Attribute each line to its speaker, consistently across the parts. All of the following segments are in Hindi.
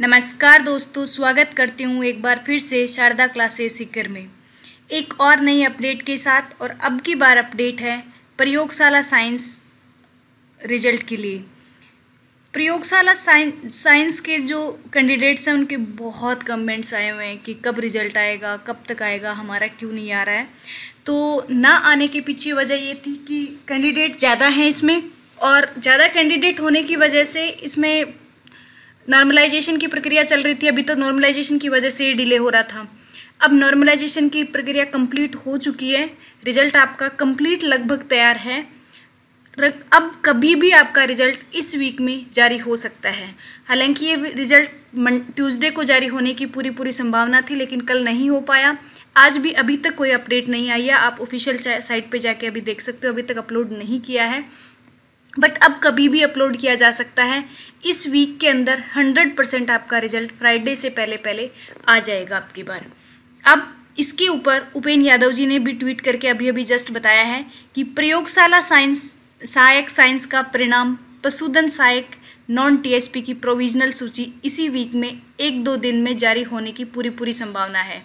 Speaker 1: नमस्कार दोस्तों स्वागत करती हूँ एक बार फिर से शारदा क्लासेस सिकर में एक और नई अपडेट के साथ और अब की बार अपडेट है प्रयोगशाला साइंस रिजल्ट के लिए प्रयोगशाला साइंस साइंस के जो कैंडिडेट्स हैं उनके बहुत कमेंट्स आए हुए हैं कि कब रिजल्ट आएगा कब तक आएगा हमारा क्यों नहीं आ रहा है तो ना आने के पीछे वजह ये थी कि कैंडिडेट ज़्यादा हैं इसमें और ज़्यादा कैंडिडेट होने की वजह से इसमें नॉर्मलाइजेशन की प्रक्रिया चल रही थी अभी तो नॉर्मलाइजेशन की वजह से ही डिले हो रहा था अब नॉर्मलाइजेशन की प्रक्रिया कंप्लीट हो चुकी है रिजल्ट आपका कंप्लीट लगभग तैयार है अब कभी भी आपका रिजल्ट इस वीक में जारी हो सकता है हालांकि ये रिजल्ट ट्यूसडे को जारी होने की पूरी पूरी संभावना थी लेकिन कल नहीं हो पाया आज भी अभी तक कोई अपडेट नहीं आई है आप ऑफिशियल साइट पे जाके अभी देख सकते हो अभी तक अपलोड नहीं किया है बट अब कभी भी अपलोड किया जा सकता है इस वीक के अंदर 100 परसेंट आपका रिजल्ट फ्राइडे से पहले पहले आ जाएगा आपकी बार अब इसके ऊपर उपेन यादव जी ने भी ट्वीट करके अभी अभी जस्ट बताया है कि प्रयोगशाला साइंस सहायक साइंस का परिणाम पशुधन सहायक नॉन टीएसपी की प्रोविजनल सूची इसी वीक में एक दो दिन में जारी होने की पूरी पूरी संभावना है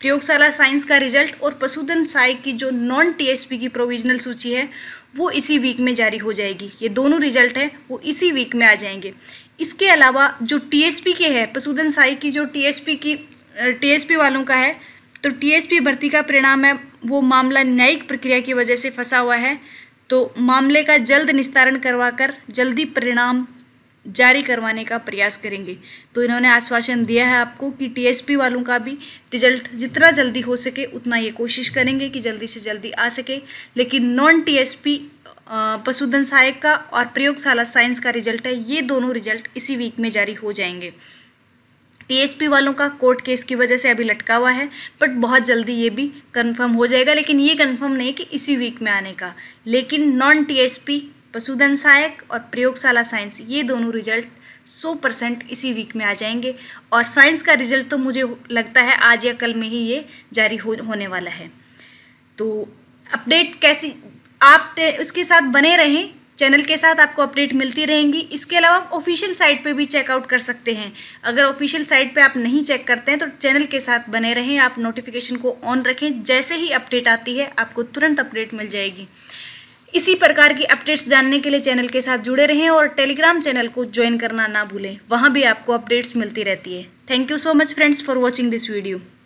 Speaker 1: प्रयोगशाला साइंस का रिजल्ट और पशुधन साय की जो नॉन टीएसपी की प्रोविजनल सूची है वो इसी वीक में जारी हो जाएगी ये दोनों रिजल्ट हैं वो इसी वीक में आ जाएंगे इसके अलावा जो टीएसपी के है पशुधन साई की जो टीएसपी की टीएसपी वालों का है तो टीएसपी भर्ती का परिणाम है वो मामला न्यायिक प्रक्रिया की वजह से फंसा हुआ है तो मामले का जल्द निस्तारण करवाकर जल्दी परिणाम जारी करवाने का प्रयास करेंगे तो इन्होंने आश्वासन दिया है आपको कि टीएसपी वालों का भी रिजल्ट जितना जल्दी हो सके उतना ये कोशिश करेंगे कि जल्दी से जल्दी आ सके लेकिन नॉन टीएसपी पशुधन सहायक का और प्रयोगशाला साइंस का रिजल्ट है ये दोनों रिजल्ट इसी वीक में जारी हो जाएंगे टीएसपी वालों का कोर्ट केस की वजह से अभी लटका हुआ है बट बहुत जल्दी ये भी कंफर्म हो जाएगा लेकिन ये कंफर्म नहीं कि इसी वीक में आने का लेकिन नॉन टीएसपी पशुधन सहायक और प्रयोगशाला साइंस ये दोनों रिजल्ट 100 परसेंट इसी वीक में आ जाएंगे और साइंस का रिजल्ट तो मुझे लगता है आज या कल में ही ये जारी हो होने वाला है तो अपडेट कैसी आप उसके साथ बने रहें चैनल के साथ आपको अपडेट मिलती रहेंगी इसके अलावा आप ऑफिशियल साइट पे भी चेकआउट कर सकते हैं अगर ऑफिशियल साइट पे आप नहीं चेक करते हैं तो चैनल के साथ बने रहें आप नोटिफिकेशन को ऑन रखें जैसे ही अपडेट आती है आपको तुरंत अपडेट मिल जाएगी इसी प्रकार की अपडेट्स जानने के लिए चैनल के साथ जुड़े रहें और टेलीग्राम चैनल को ज्वाइन करना ना भूलें वहाँ भी आपको अपडेट्स मिलती रहती है thank you so much friends for watching this video